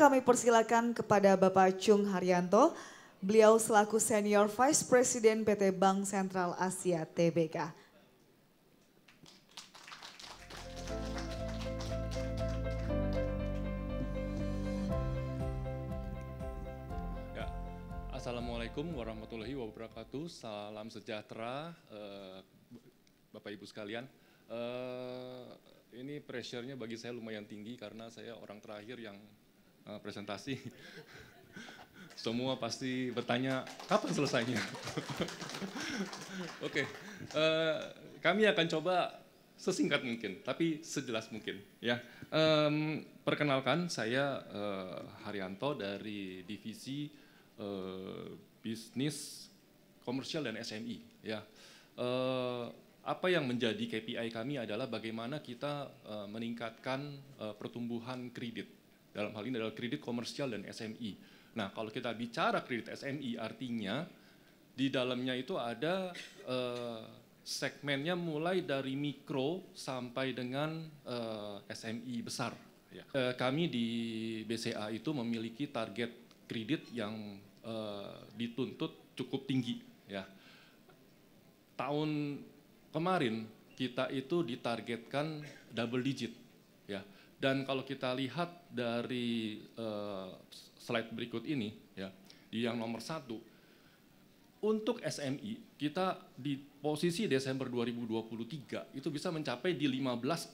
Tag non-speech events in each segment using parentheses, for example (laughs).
Kami persilakan kepada Bapak Chung Haryanto, beliau selaku Senior Vice President PT Bank Sentral Asia TBK. Ya. Assalamualaikum warahmatullahi wabarakatuh, salam sejahtera uh, Bapak Ibu sekalian. Uh, ini pressure-nya bagi saya lumayan tinggi karena saya orang terakhir yang Eh, presentasi, (laughs) semua pasti bertanya kapan selesainya. (laughs) Oke, okay. uh, eh, kami akan coba sesingkat mungkin, tapi sejelas mungkin. Ya, um, perkenalkan saya uh, Haryanto dari divisi uh, bisnis komersial dan SMI. Ya, uh, apa yang menjadi KPI kami adalah bagaimana kita uh, meningkatkan uh, pertumbuhan kredit dalam hal ini adalah kredit komersial dan SMI. Nah, kalau kita bicara kredit SMI artinya di dalamnya itu ada eh, segmennya mulai dari mikro sampai dengan eh, SMI besar. Ya. Eh, kami di BCA itu memiliki target kredit yang eh, dituntut cukup tinggi. Ya. Tahun kemarin kita itu ditargetkan double digit dan kalau kita lihat dari uh, slide berikut ini, ya, di yang nomor satu, untuk SMI kita di posisi Desember 2023 itu bisa mencapai di 15,5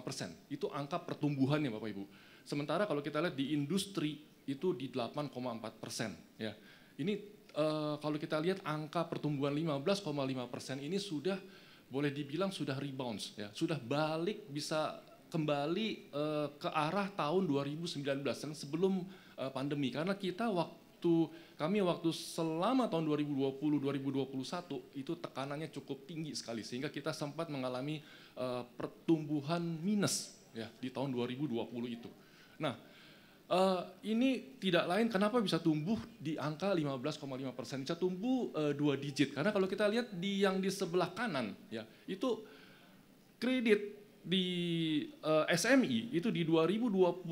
persen. Itu angka pertumbuhannya Bapak Ibu. Sementara kalau kita lihat di industri itu di 8,4 persen. Ya. Ini uh, kalau kita lihat angka pertumbuhan 15,5 persen ini sudah boleh dibilang sudah rebounds, ya. sudah balik bisa kembali uh, ke arah tahun 2019 yang sebelum uh, pandemi karena kita waktu kami waktu selama tahun 2020 2021 itu tekanannya cukup tinggi sekali sehingga kita sempat mengalami uh, pertumbuhan minus ya di tahun 2020 itu. Nah, uh, ini tidak lain kenapa bisa tumbuh di angka 15,5 persen, bisa tumbuh uh, dua digit. Karena kalau kita lihat di yang di sebelah kanan, ya itu kredit di uh, eh, SMI itu di 2021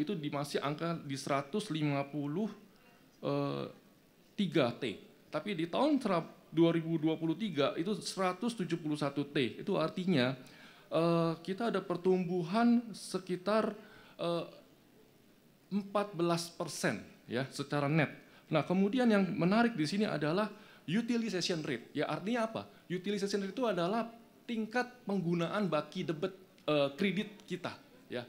itu di masih angka di 150 uh, 3T. Tapi di tahun 2023 itu 171T. Itu artinya uh, kita ada pertumbuhan sekitar uh, eh, 14 persen ya secara net. Nah kemudian yang menarik di sini adalah utilization rate. Ya artinya apa? Utilization rate itu adalah tingkat penggunaan baki debit uh, kredit kita ya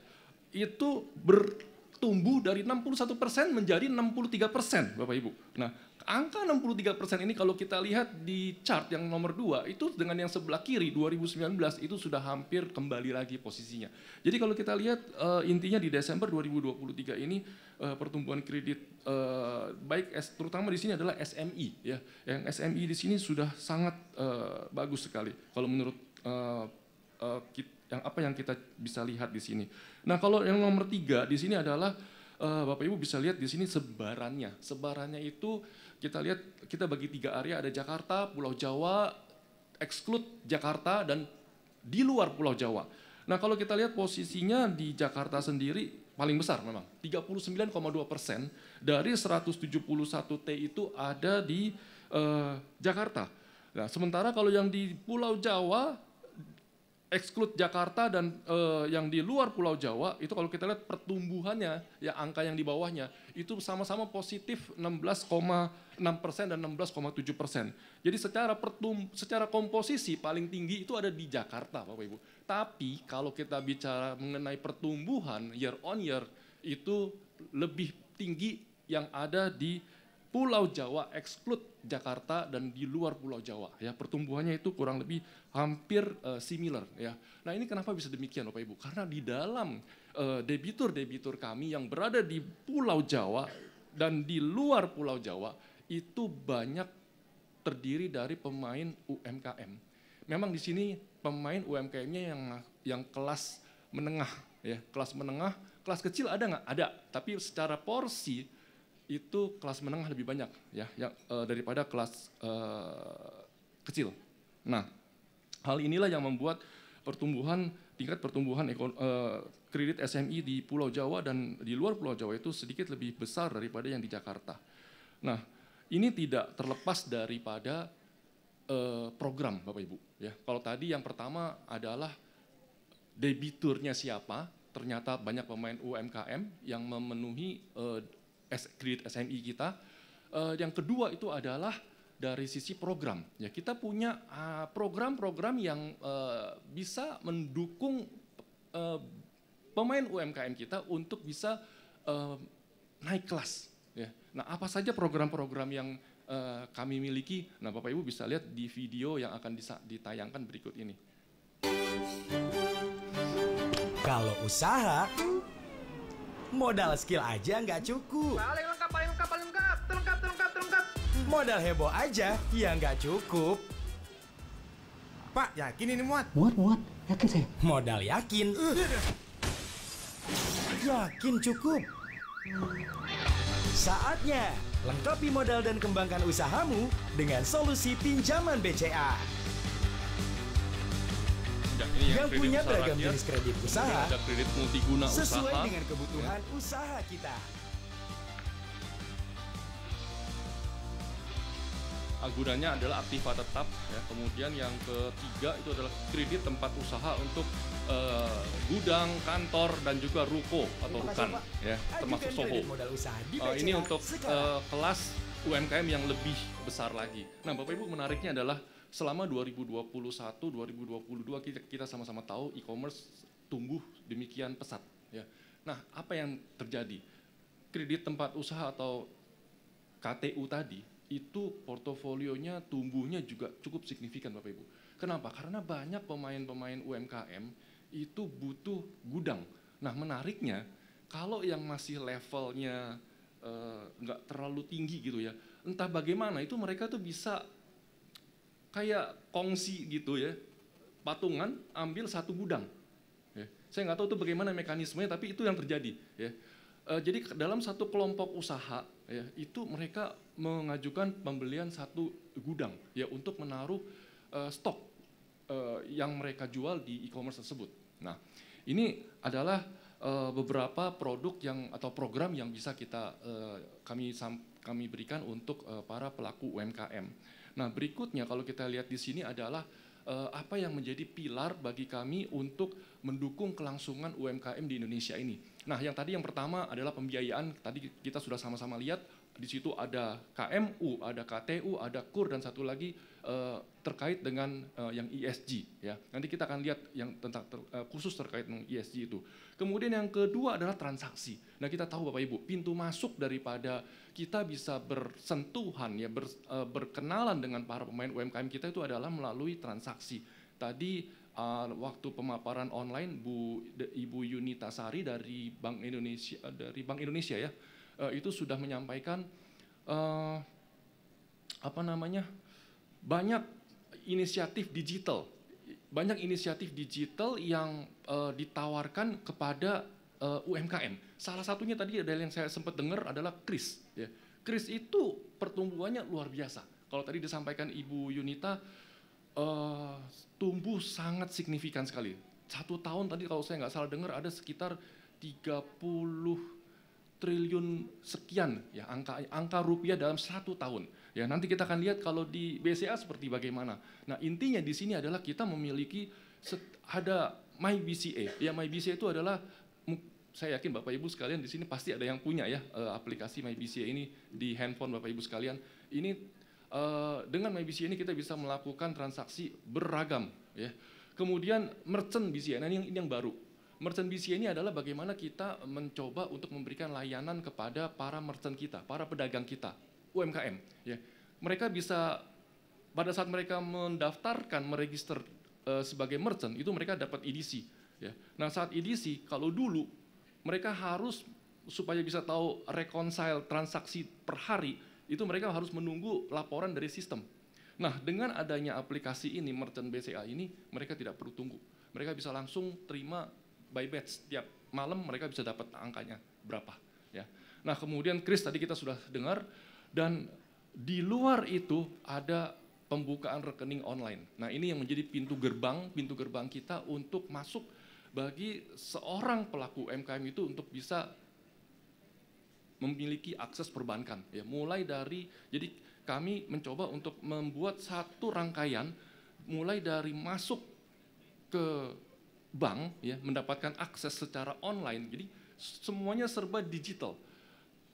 itu bertumbuh dari 61% persen menjadi 63%, persen, Bapak Ibu. Nah, angka 63% ini kalau kita lihat di chart yang nomor 2 itu dengan yang sebelah kiri 2019 itu sudah hampir kembali lagi posisinya. Jadi kalau kita lihat uh, intinya di Desember 2023 ini uh, pertumbuhan kredit uh, baik S, terutama di sini adalah SMI ya. Yang SMI di sini sudah sangat uh, bagus sekali kalau menurut uh, uh, kita, yang apa yang kita bisa lihat di sini. Nah, kalau yang nomor tiga di sini adalah uh, Bapak Ibu bisa lihat di sini sebarannya. Sebarannya itu kita lihat, kita bagi tiga area, ada Jakarta, Pulau Jawa, exclude Jakarta, dan di luar Pulau Jawa. Nah kalau kita lihat posisinya di Jakarta sendiri paling besar memang, 39,2 persen dari 171 T itu ada di uh, Jakarta. Nah sementara kalau yang di Pulau Jawa exclude Jakarta dan uh, yang di luar Pulau Jawa itu kalau kita lihat pertumbuhannya ya angka yang di bawahnya itu sama-sama positif 16,6 persen dan 16,7 persen. Jadi secara pertum secara komposisi paling tinggi itu ada di Jakarta Bapak Ibu. Tapi kalau kita bicara mengenai pertumbuhan year on year itu lebih tinggi yang ada di Pulau Jawa exclude Jakarta dan di luar Pulau Jawa ya pertumbuhannya itu kurang lebih hampir uh, similar ya. Nah ini kenapa bisa demikian Bapak Ibu? Karena di dalam eh, debitur-debitur uh, kami yang berada di Pulau Jawa dan di luar Pulau Jawa itu banyak terdiri dari pemain UMKM. Memang di sini pemain UMKM-nya yang yang kelas menengah ya, kelas menengah, kelas kecil ada nggak? Ada, tapi secara porsi itu kelas menengah lebih banyak ya, ya e, daripada kelas e, kecil. Nah, hal inilah yang membuat pertumbuhan tingkat pertumbuhan ekon, e, kredit SMI di Pulau Jawa dan di luar Pulau Jawa itu sedikit lebih besar daripada yang di Jakarta. Nah, ini tidak terlepas daripada e, program Bapak Ibu ya. Kalau tadi yang pertama adalah debiturnya siapa, ternyata banyak pemain UMKM yang memenuhi e, kredit SMI kita. Eh, yang kedua itu adalah dari sisi program. Ya, kita punya ah, program-program yang eh, bisa mendukung eh, pemain UMKM kita untuk bisa naik kelas. Ya, nah, apa saja program-program yang kami miliki? Nah, Bapak Ibu bisa lihat di video yang akan ditayangkan berikut ini. Kalau usaha Modal skill aja nggak cukup. Paling lengkap, paling lengkap, paling lengkap, terlengkap, terlengkap, terlengkap. Modal heboh aja ya nggak cukup. Pak, yakin ini muat? Muat, muat. Yakin saya. Modal yakin. Uh. Yakin cukup. Saatnya lengkapi modal dan kembangkan usahamu dengan solusi pinjaman BCA. Iya, yang, yang punya beragam jenis kredit usaha, kredit multiguna sesuai usaha, dengan kebutuhan ya. usaha kita. agunannya adalah aktiva tetap ya kemudian yang ketiga itu adalah kredit tempat usaha untuk uh, gudang kantor dan juga ruko atau rukan ya termasuk soho uh, ini untuk uh, kelas UMKM yang lebih besar lagi nah bapak ibu menariknya adalah selama 2021 2022 kita kita sama-sama tahu e-commerce tumbuh demikian pesat ya. Nah, apa yang terjadi? Kredit tempat usaha atau KTU tadi itu portofolionya tumbuhnya juga cukup signifikan Bapak Ibu. Kenapa? Karena banyak pemain-pemain UMKM itu butuh gudang. Nah menariknya kalau yang masih levelnya eh, nggak uh, terlalu tinggi gitu ya, entah bagaimana itu mereka tuh bisa kayak kongsi gitu ya, patungan ambil satu gudang. Ya. Saya nggak tahu itu bagaimana mekanismenya, tapi itu yang terjadi. Ya. E, jadi dalam satu kelompok usaha ya, itu mereka mengajukan pembelian satu gudang ya untuk menaruh e, stok e, yang mereka jual di e-commerce tersebut. Nah, ini adalah e, beberapa produk yang atau program yang bisa kita e, kami kami berikan untuk e, para pelaku UMKM. Nah, berikutnya kalau kita lihat di sini adalah uh, apa yang menjadi pilar bagi kami untuk mendukung kelangsungan UMKM di Indonesia ini. Nah, yang tadi yang pertama adalah pembiayaan. Tadi kita sudah sama-sama lihat di situ ada KMU, ada KTU, ada KUR dan satu lagi uh, terkait dengan uh, yang ESG ya. Nanti kita akan lihat yang tentang ter, uh, khusus terkait dengan ESG itu. Kemudian yang kedua adalah transaksi. Nah, kita tahu Bapak Ibu, pintu masuk daripada kita bisa bersentuhan ya ber, uh, berkenalan dengan para pemain UMKM kita itu adalah melalui transaksi. Tadi uh, waktu pemaparan online Bu Ibu Yunita Sari dari Bank Indonesia dari Bank Indonesia ya uh, itu sudah menyampaikan uh, apa namanya banyak inisiatif digital, banyak inisiatif digital yang uh, ditawarkan kepada uh, UMKM. Salah satunya tadi ada yang saya sempat dengar adalah Kris. Ya. Kris itu pertumbuhannya luar biasa. Kalau tadi disampaikan Ibu Yunita uh, tumbuh sangat signifikan sekali. Satu tahun tadi kalau saya nggak salah dengar ada sekitar 30 triliun sekian ya angka angka rupiah dalam satu tahun. Ya nanti kita akan lihat kalau di BCA seperti bagaimana. Nah intinya di sini adalah kita memiliki ada My BCA. Ya My BCA itu adalah saya yakin Bapak Ibu sekalian di sini pasti ada yang punya ya eh, aplikasi My BCA ini di handphone Bapak Ibu sekalian. Ini eh, dengan My BCA ini kita bisa melakukan transaksi beragam ya. Kemudian merchant BCA, nah, ini yang, ini yang baru Merchant BC ini adalah bagaimana kita mencoba untuk memberikan layanan kepada para merchant kita, para pedagang kita, UMKM. Ya. Mereka bisa, pada saat mereka mendaftarkan, meregister uh, sebagai merchant, itu mereka dapat EDC. Ya. Nah saat EDC, kalau dulu mereka harus supaya bisa tahu reconcile transaksi per hari, itu mereka harus menunggu laporan dari sistem. Nah, dengan adanya aplikasi ini, merchant BCA ini, mereka tidak perlu tunggu. Mereka bisa langsung terima by batch setiap malam mereka bisa dapat angkanya berapa ya. Nah, kemudian Chris tadi kita sudah dengar dan di luar itu ada pembukaan rekening online. Nah, ini yang menjadi pintu gerbang, pintu gerbang kita untuk masuk bagi seorang pelaku UMKM itu untuk bisa memiliki akses perbankan ya mulai dari jadi kami mencoba untuk membuat satu rangkaian mulai dari masuk ke bank ya mendapatkan akses secara online. Jadi semuanya serba digital.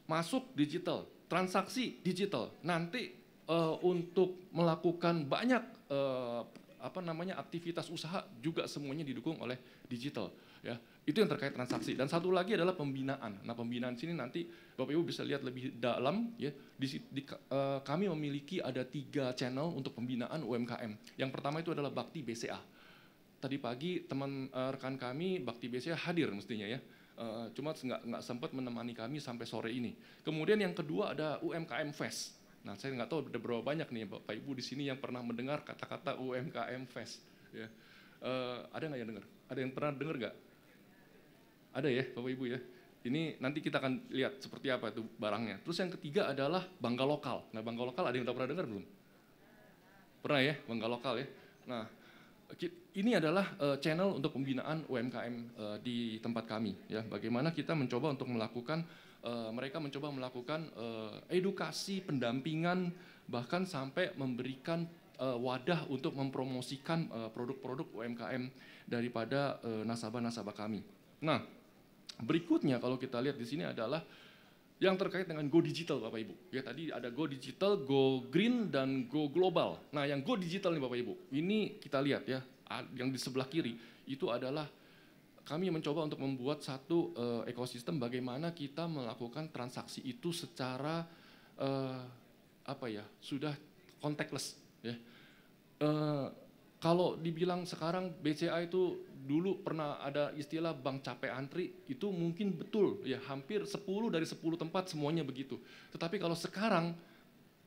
Masuk digital, transaksi digital. Nanti uh, untuk melakukan banyak uh, apa namanya aktivitas usaha juga semuanya didukung oleh digital ya. Itu yang terkait transaksi dan satu lagi adalah pembinaan. Nah, pembinaan sini nanti Bapak Ibu bisa lihat lebih dalam ya. Di, di uh, kami memiliki ada tiga channel untuk pembinaan UMKM. Yang pertama itu adalah Bakti BCA tadi pagi teman uh, rekan kami Bakti BC hadir mestinya ya. Uh, cuma nggak nggak sempat menemani kami sampai sore ini. Kemudian yang kedua ada UMKM Fest. Nah saya nggak tahu ada berapa banyak nih Bapak Ibu di sini yang pernah mendengar kata-kata UMKM Fest. Ya. Uh, ada nggak yang dengar? Ada yang pernah dengar nggak? Ada ya Bapak Ibu ya. Ini nanti kita akan lihat seperti apa itu barangnya. Terus yang ketiga adalah bangga lokal. Nah bangga lokal ada yang udah pernah dengar belum? Pernah ya bangga lokal ya. Nah ini adalah uh, channel untuk pembinaan UMKM uh, eh, di tempat kami ya. Bagaimana kita mencoba untuk melakukan uh, mereka mencoba melakukan uh, edukasi, pendampingan bahkan sampai memberikan uh, wadah untuk mempromosikan produk-produk uh, UMKM daripada nasabah-nasabah kami. Nah, berikutnya kalau kita lihat di sini adalah yang terkait dengan go digital Bapak Ibu. Ya tadi ada go digital, go green dan go global. Nah, yang go digital nih Bapak Ibu. Ini kita lihat ya yang di sebelah kiri itu adalah kami mencoba untuk membuat satu uh, ekosistem bagaimana kita melakukan transaksi itu secara uh, apa ya sudah contactless ya. Uh, kalau dibilang sekarang BCA itu dulu pernah ada istilah bank capek antri itu mungkin betul ya hampir 10 dari 10 tempat semuanya begitu. Tetapi kalau sekarang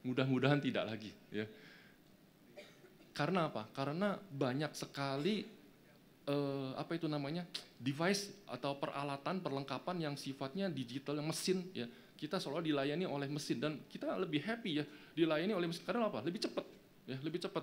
mudah-mudahan tidak lagi ya. Karena apa? Karena banyak sekali eh, apa itu namanya device atau peralatan perlengkapan yang sifatnya digital, yang mesin ya. Kita selalu dilayani oleh mesin dan kita lebih happy ya dilayani oleh mesin karena apa? Lebih cepat ya, lebih cepat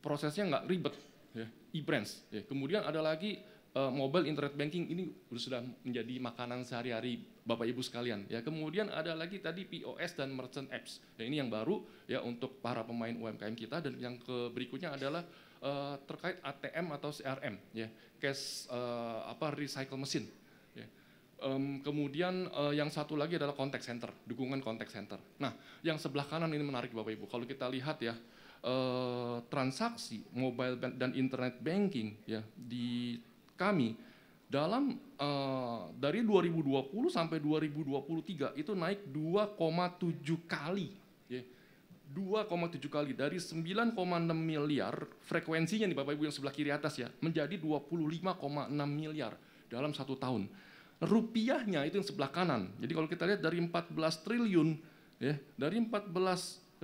prosesnya nggak ribet ya, e-brands. Ya. Kemudian ada lagi uh, mobile internet banking ini sudah menjadi makanan sehari-hari Bapak Ibu sekalian. Ya, kemudian ada lagi tadi POS dan merchant apps. Ya, ini yang baru ya untuk para pemain UMKM kita dan yang ke berikutnya adalah uh, terkait ATM atau CRM ya, cash uh, apa recycle mesin. Ya. Um, kemudian uh, yang satu lagi adalah contact center, dukungan contact center. Nah, yang sebelah kanan ini menarik Bapak Ibu. Kalau kita lihat ya, uh, transaksi mobile dan internet banking ya di kami dalam uh, dari 2020 sampai 2023 itu naik 2,7 kali. Ya. 2,7 kali dari 9,6 miliar frekuensinya nih Bapak Ibu yang sebelah kiri atas ya menjadi 25,6 miliar dalam satu tahun. Rupiahnya itu yang sebelah kanan. Jadi kalau kita lihat dari 14 triliun ya dari 14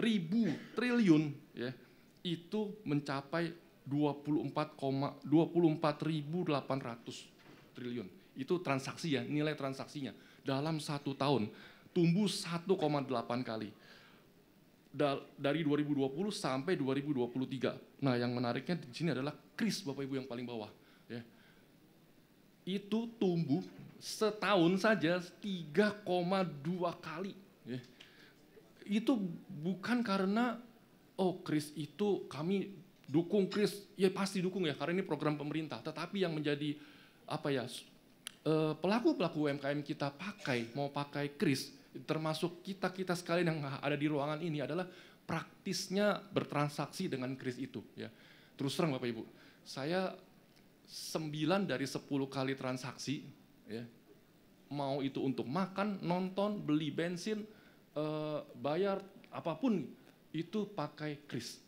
ribu triliun ya itu mencapai 24, ratus triliun. Itu transaksi ya, nilai transaksinya. Dalam satu tahun, tumbuh 1,8 kali. dari 2020 sampai 2023. Nah yang menariknya di sini adalah kris Bapak Ibu yang paling bawah. Ya. Itu tumbuh setahun saja 3,2 kali. Ya. Itu bukan karena oh Kris itu kami dukung Kris, ya pasti dukung ya karena ini program pemerintah. Tetapi yang menjadi apa ya eh, pelaku-pelaku UMKM kita pakai, mau pakai kris, termasuk kita-kita sekalian yang ada di ruangan ini adalah praktisnya bertransaksi dengan kris itu. Ya. Terus terang Bapak Ibu, saya 9 dari 10 kali transaksi, ya, mau itu untuk makan, nonton, beli bensin, eh, bayar apapun, itu pakai kris.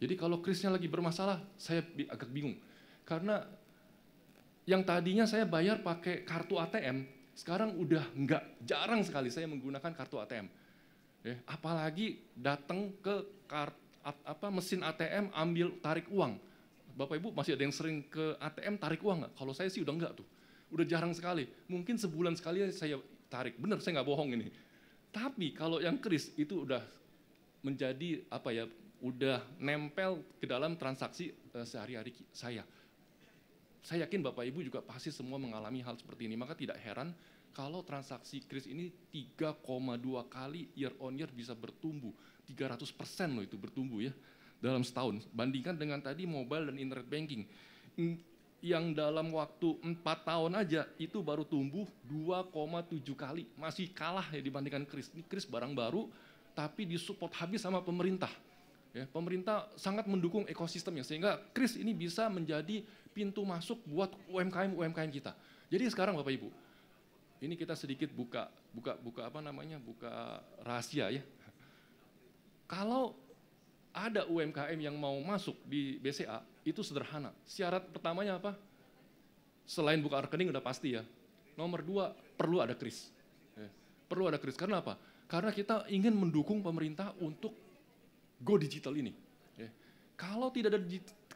Jadi kalau krisnya lagi bermasalah, saya agak bingung. Karena yang tadinya saya bayar pakai kartu ATM, sekarang udah nggak jarang sekali saya menggunakan kartu ATM. Ya, eh, apalagi datang ke kart, apa mesin ATM ambil tarik uang. Bapak Ibu masih ada yang sering ke ATM tarik uang nggak? Kalau saya sih udah nggak tuh. Udah jarang sekali. Mungkin sebulan sekali saya tarik. Benar saya nggak bohong ini. Tapi kalau yang kris itu udah menjadi apa ya, udah nempel ke dalam transaksi uh, sehari-hari saya saya yakin Bapak Ibu juga pasti semua mengalami hal seperti ini, maka tidak heran kalau transaksi kris ini 3,2 kali year on year bisa bertumbuh. 300 persen loh itu bertumbuh ya dalam setahun. Bandingkan dengan tadi mobile dan internet banking hmm, yang dalam waktu 4 tahun aja itu baru tumbuh 2,7 kali. Masih kalah ya dibandingkan kris. Ini kris barang baru tapi disupport habis sama pemerintah. Ya, pemerintah sangat mendukung ekosistemnya sehingga kris ini bisa menjadi pintu masuk buat UMKM-UMKM kita. Jadi sekarang Bapak Ibu, ini kita sedikit buka buka buka apa namanya? buka rahasia ya. Kalau ada UMKM yang mau masuk di BCA, itu sederhana. Syarat pertamanya apa? Selain buka rekening udah pasti ya. Nomor dua, perlu ada kris. Ya, perlu ada kris. Karena apa? Karena kita ingin mendukung pemerintah untuk go digital ini. Ya, kalau tidak ada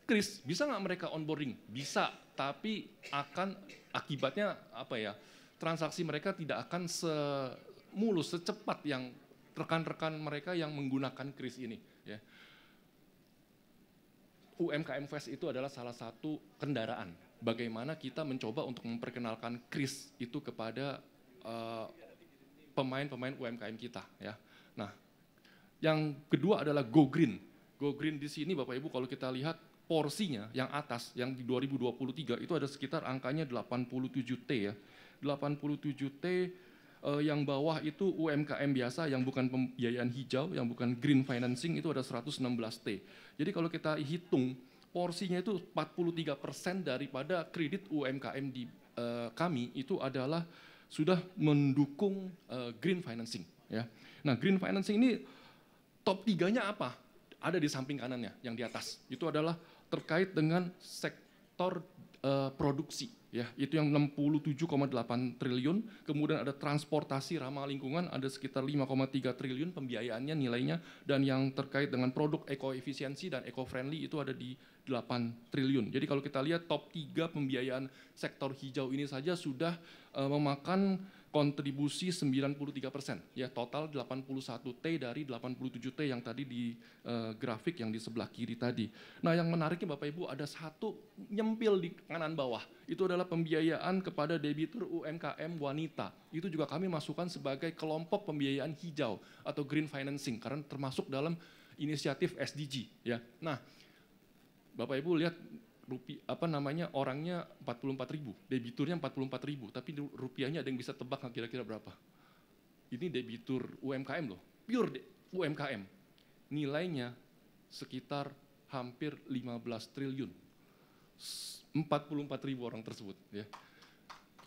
Kris bisa nggak mereka onboarding? Bisa, tapi akan akibatnya apa ya? Transaksi mereka tidak akan semulus, secepat yang rekan-rekan mereka yang menggunakan Kris ini. Ya. UMKM Fest itu adalah salah satu kendaraan. Bagaimana kita mencoba untuk memperkenalkan Kris itu kepada eh, pemain-pemain uh, UMKM kita. Ya. Nah, yang kedua adalah Go Green. Go Green di sini Bapak Ibu kalau kita lihat porsinya yang atas yang di 2023 itu ada sekitar angkanya 87T ya. 87T eh, yang bawah itu UMKM biasa yang bukan pembiayaan hijau, yang bukan green financing itu ada 116T. Jadi kalau kita hitung porsinya itu 43% daripada kredit UMKM di eh, kami itu adalah sudah mendukung eh, green financing ya. Nah, green financing ini top tiganya apa? ada di samping kanannya, yang di atas. Itu adalah terkait dengan sektor uh, produksi ya itu yang 67,8 triliun kemudian ada transportasi ramah lingkungan ada sekitar 5,3 triliun pembiayaannya nilainya dan yang terkait dengan produk eco efisiensi dan eco friendly itu ada di 8 triliun jadi kalau kita lihat top 3 pembiayaan sektor hijau ini saja sudah uh, memakan kontribusi 93%, ya total 81T dari 87T yang tadi di uh, grafik yang di sebelah kiri tadi. Nah yang menariknya Bapak Ibu ada satu nyempil di kanan bawah, itu adalah pembiayaan kepada debitur UMKM wanita. Itu juga kami masukkan sebagai kelompok pembiayaan hijau atau green financing karena termasuk dalam inisiatif SDG ya. Nah, Bapak Ibu lihat rupiah apa namanya orangnya 44 ribu, debiturnya 44 ribu, tapi rupiahnya ada yang bisa tebak kira-kira berapa. Ini debitur UMKM loh, pure UMKM. Nilainya sekitar hampir 15 triliun. 44 ribu orang tersebut. Ya.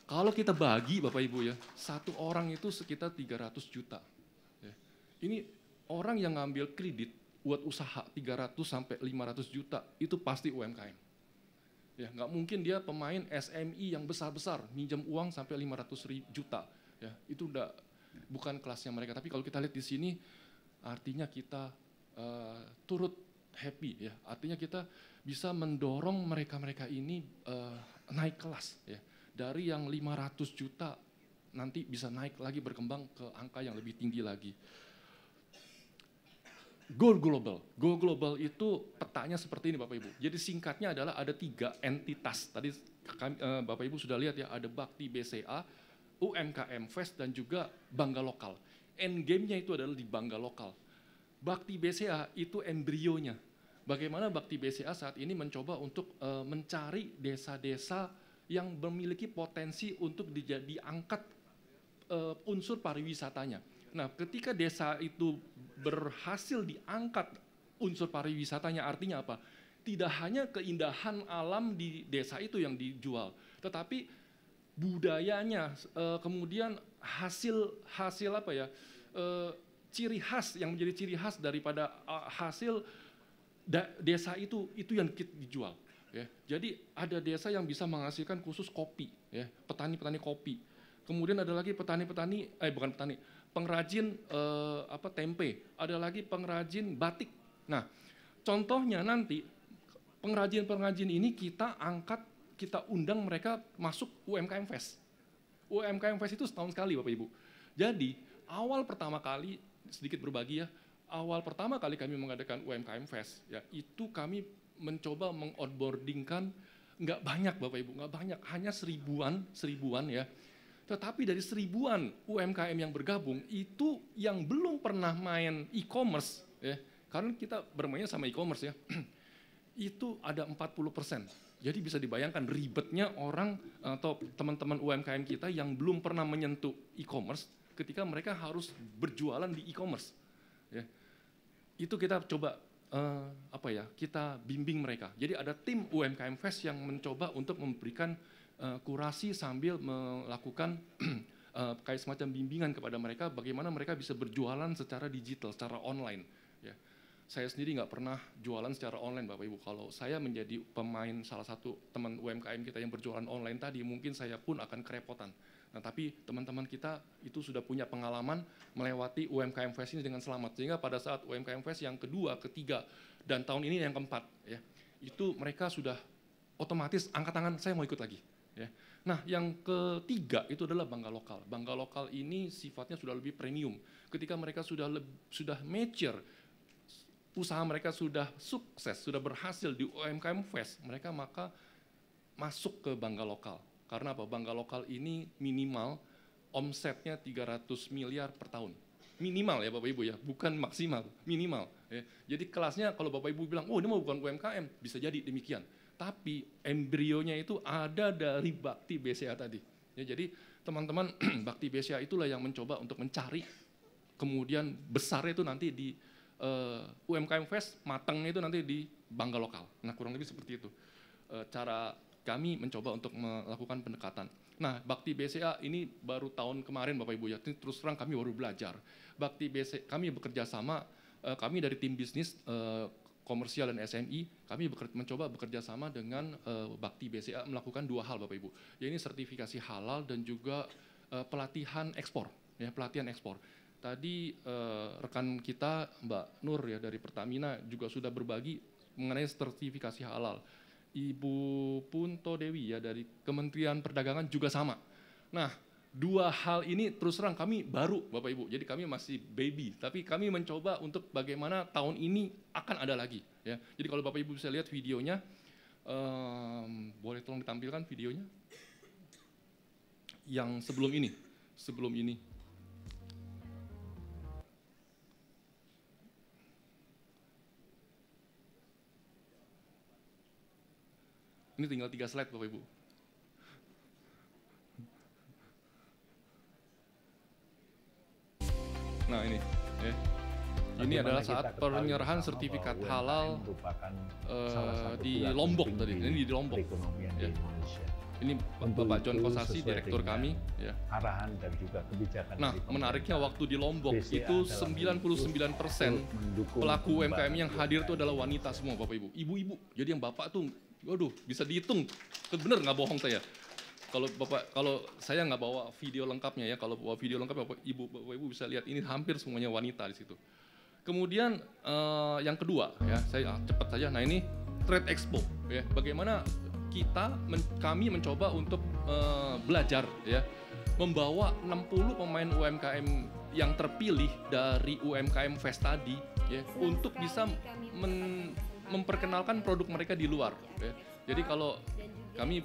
Kalau kita bagi Bapak Ibu ya, satu orang itu sekitar 300 juta. Ya. Ini orang yang ngambil kredit buat usaha 300 sampai 500 juta itu pasti UMKM Ya, nggak mungkin dia pemain SMI yang besar-besar minjem uang sampai 500 juta. Ya, itu udah bukan kelasnya mereka. Tapi kalau kita lihat di sini, artinya kita uh, turut happy ya. Artinya kita bisa mendorong mereka-mereka ini uh, naik kelas ya. Dari yang 500 juta nanti bisa naik lagi berkembang ke angka yang lebih tinggi lagi. Go global. Go global itu petanya seperti ini Bapak Ibu. Jadi singkatnya adalah ada tiga entitas. Tadi kami, uh, Bapak Ibu sudah lihat ya ada Bakti BCA, UMKM Fest dan juga Bangga Lokal. Endgame-nya itu adalah di Bangga Lokal. Bakti BCA itu embrionya. Bagaimana Bakti BCA saat ini mencoba untuk uh, mencari desa-desa yang memiliki potensi untuk diangkat uh, eh, unsur pariwisatanya. Nah, ketika desa itu berhasil diangkat unsur pariwisatanya artinya apa? Tidak hanya keindahan alam di desa itu yang dijual, tetapi budayanya eh, kemudian hasil hasil apa ya? Eh, ciri khas yang menjadi ciri khas daripada eh, hasil desa itu itu yang dijual ya. Jadi ada desa yang bisa menghasilkan khusus kopi ya, petani-petani kopi. Kemudian ada lagi petani-petani eh bukan petani, pengrajin eh, apa tempe, ada lagi pengrajin batik. Nah, contohnya nanti pengrajin-pengrajin ini kita angkat, kita undang mereka masuk UMKM Fest. UMKM Fest itu setahun sekali Bapak Ibu. Jadi awal pertama kali sedikit berbagi ya, awal pertama kali kami mengadakan UMKM Fest ya itu kami mencoba mengonboardingkan nggak banyak Bapak Ibu, nggak banyak, hanya seribuan, seribuan ya tetapi dari seribuan UMKM yang bergabung, itu yang belum pernah main e-commerce, ya, karena kita bermainnya sama e-commerce ya, (clears throat) itu ada 40 persen. Jadi bisa dibayangkan ribetnya orang atau teman-teman UMKM kita yang belum pernah menyentuh e-commerce ketika mereka harus berjualan di e-commerce. Ya. Itu kita coba uh, apa ya kita bimbing mereka. Jadi ada tim UMKM Fest yang mencoba untuk memberikan Eh, kurasi sambil melakukan uh, (clears throat) kayak semacam bimbingan kepada mereka bagaimana mereka bisa berjualan secara digital, secara online. Ya. Saya sendiri nggak pernah jualan secara online, Bapak Ibu. Kalau saya menjadi pemain salah satu teman UMKM kita yang berjualan online tadi, mungkin saya pun akan kerepotan. Nah, tapi teman-teman kita itu sudah punya pengalaman melewati UMKM Fest ini dengan selamat. Sehingga pada saat UMKM Fest yang kedua, ketiga, dan tahun ini yang keempat, ya, itu mereka sudah otomatis angkat tangan, saya mau ikut lagi. Ya. Nah, yang ketiga itu adalah bangga lokal. Bangga lokal ini sifatnya sudah lebih premium. Ketika mereka sudah sudah mature, usaha mereka sudah sukses, sudah berhasil di UMKM Fest, mereka maka masuk ke bangga lokal. Karena apa? Bangga lokal ini minimal omsetnya 300 miliar per tahun. Minimal ya Bapak Ibu ya, bukan maksimal, minimal. Ya. Jadi kelasnya kalau Bapak Ibu bilang, oh ini mau bukan UMKM, bisa jadi demikian tapi embrionya itu ada dari bakti BCA tadi. Ya, jadi teman-teman (clears throat) bakti BCA itulah yang mencoba untuk mencari kemudian besarnya itu nanti di uh, eh, UMKM Fest, matangnya itu nanti di bangga lokal. Nah kurang lebih seperti itu uh, cara kami mencoba untuk melakukan pendekatan. Nah, Bakti BCA ini baru tahun kemarin Bapak Ibu ya, terus terang kami baru belajar. Bakti BCA, kami bekerja sama, uh, kami dari tim bisnis uh, komersial dan SMI kami bekerja, mencoba bekerja sama dengan uh, Bakti BCA melakukan dua hal Bapak Ibu, yaitu sertifikasi halal dan juga uh, pelatihan ekspor, ya pelatihan ekspor. Tadi uh, rekan kita Mbak Nur ya dari Pertamina juga sudah berbagi mengenai sertifikasi halal. Ibu Punto Dewi ya dari Kementerian Perdagangan juga sama. Nah, dua hal ini terus terang kami baru Bapak Ibu. Jadi kami masih baby, tapi kami mencoba untuk bagaimana tahun ini akan ada lagi ya. Jadi kalau Bapak Ibu bisa lihat videonya um, boleh tolong ditampilkan videonya yang sebelum ini, sebelum ini. Ini tinggal tiga slide Bapak Ibu. Nah ini, ya. Ini adalah saat penyerahan sertifikat halal eh, di Lombok tadi. Ini di Lombok. Ya. Ini Bapak John Kosasi, direktur kami. Ya. Arahan dan juga kebijakan. Nah, menariknya waktu di Lombok BCA itu 99 persen pelaku UMKM yang hadir itu adalah wanita semua, Bapak Ibu. Ibu-ibu. Jadi yang Bapak tuh, waduh, bisa dihitung. Benar nggak bohong saya kalau bapak kalau saya nggak bawa video lengkapnya ya kalau bawa video lengkap bapak ibu bapak ibu bisa lihat ini hampir semuanya wanita di situ kemudian uh, yang kedua ya saya ah, cepat saja nah ini trade expo ya bagaimana kita men, kami mencoba untuk uh, belajar ya membawa 60 pemain UMKM yang terpilih dari UMKM Fest tadi ya untuk bisa men, memperkenalkan produk mereka di luar ya. jadi kalau kami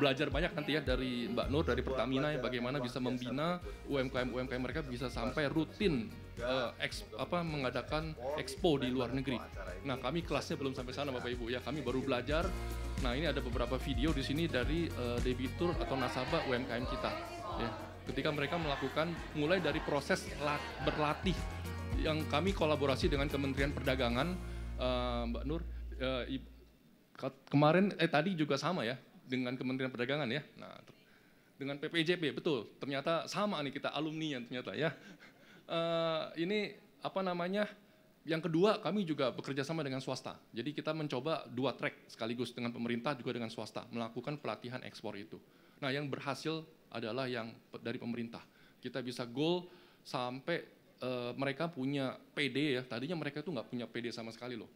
belajar banyak nanti ya dari Mbak Nur dari Pertamina ya bagaimana bisa membina UMKM UMKM mereka bisa sampai rutin uh, eks, apa mengadakan expo di luar negeri. Nah, kami kelasnya belum sampai sana Bapak Ibu ya. Kami baru belajar. Nah, ini ada beberapa video di sini dari uh, eh, debitur atau nasabah UMKM kita ya. Ketika mereka melakukan mulai dari proses berlatih yang kami kolaborasi dengan Kementerian Perdagangan uh, Mbak Nur uh, kemarin eh tadi juga sama ya dengan Kementerian Perdagangan ya. Nah, dengan PPJP betul. Ternyata sama nih kita alumni yang ternyata ya. Uh, ini apa namanya? Yang kedua kami juga bekerja sama dengan swasta. Jadi kita mencoba dua track sekaligus dengan pemerintah juga dengan swasta melakukan pelatihan ekspor itu. Nah yang berhasil adalah yang dari pemerintah. Kita bisa goal sampai uh, mereka punya PD ya. Tadinya mereka itu nggak punya PD sama sekali loh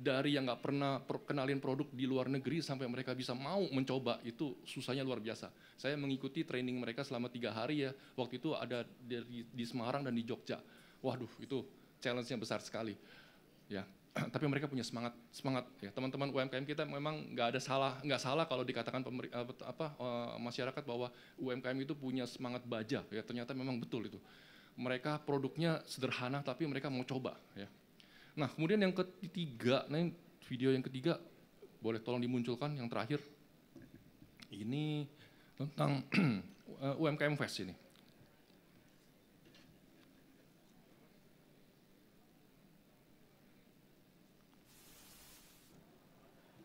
dari yang nggak pernah kenalin produk di luar negeri sampai mereka bisa mau mencoba itu susahnya luar biasa. Saya mengikuti training mereka selama tiga hari ya. Waktu itu ada di, di Semarang dan di Jogja. Waduh itu challenge-nya besar sekali. Ya, (clears throat) tapi mereka punya semangat semangat ya teman-teman UMKM kita memang nggak ada salah nggak salah kalau dikatakan pemer, eh, apa eh, masyarakat bahwa UMKM itu punya semangat baja ya ternyata memang betul itu mereka produknya sederhana tapi mereka mau coba ya Nah kemudian yang ketiga, nah video yang ketiga boleh tolong dimunculkan yang terakhir. Ini tentang (clears throat) eh, UMKM Fest ini.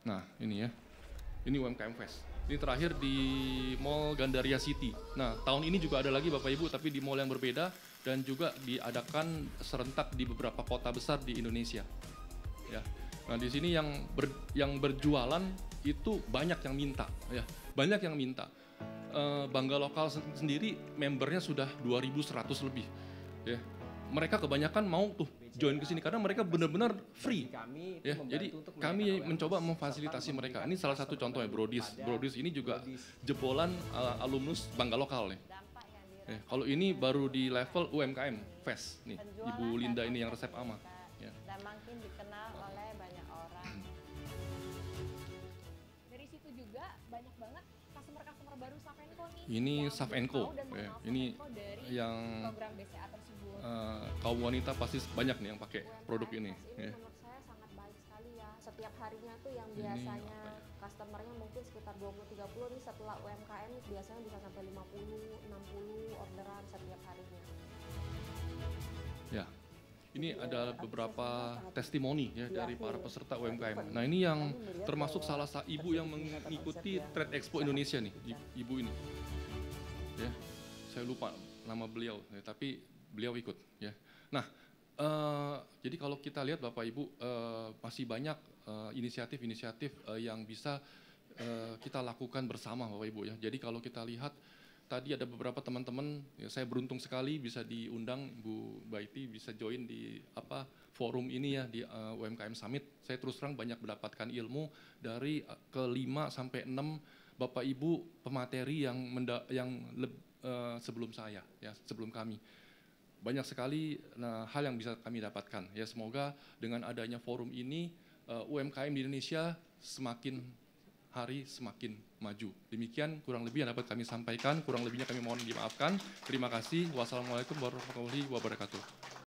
Nah, ini ya. Ini UMKM Fest. Ini terakhir di Mall Gandaria City. Nah, tahun ini juga ada lagi Bapak Ibu, tapi di mall yang berbeda dan juga diadakan serentak di beberapa kota besar di Indonesia. Ya. Nah, di sini yang ber, yang berjualan itu banyak yang minta, ya. Banyak yang minta. E, Bangga Lokal sendiri membernya sudah 2100 lebih. Ya. Mereka kebanyakan mau tuh join ke sini karena mereka benar-benar free. Kami ya, jadi kami mencoba memfasilitasi mereka. Ini salah satu contoh ya Brodis. Brodis ini juga jebolan uh, alumnus Bangga Lokal nih. Eh, kalau ini baru di level UMKM, fest nih, Penjualan Ibu Linda ini yang resep AMA. Ya. Dan makin dikenal nah. oleh banyak orang. Hmm. Dari situ juga banyak banget customer-customer baru Safenko nih. Ini Safenko, ya, ini yang program BCA tersebut. Uh, kaum wanita pasti banyak nih yang pakai UMKM produk ini. ini ya. Menurut saya sangat baik sekali ya. Setiap harinya tuh yang biasanya ini, customernya mungkin sekitar 20-30 nih setelah UMKM biasanya bisa sampai 50-60 orderan setiap harinya. Ya, ini ya, ada beberapa testimoni ya iya, dari iya. para peserta UMKM. Nah ini yang ya, termasuk salah satu ibu yang mengikuti ya. Trade Expo Indonesia nih, ibu ini. Ya, saya lupa nama beliau, ya, tapi beliau ikut. Ya, nah Uh, jadi kalau kita lihat Bapak Ibu uh, masih banyak eh, inisiatif-inisiatif uh, uh, yang bisa uh, kita lakukan bersama Bapak Ibu ya. Jadi kalau kita lihat tadi ada beberapa teman-teman ya saya beruntung sekali bisa diundang Bu Baiti bisa join di apa forum ini ya di uh, UMKM Summit. Saya terus terang banyak mendapatkan ilmu dari kelima sampai enam Bapak Ibu pemateri yang yang uh, sebelum saya ya sebelum kami banyak sekali nah, hal yang bisa kami dapatkan. Ya semoga dengan adanya forum ini uh, eh, UMKM di Indonesia semakin hari semakin maju. Demikian kurang lebih yang dapat kami sampaikan, kurang lebihnya kami mohon dimaafkan. Terima kasih. Wassalamualaikum warahmatullahi wabarakatuh.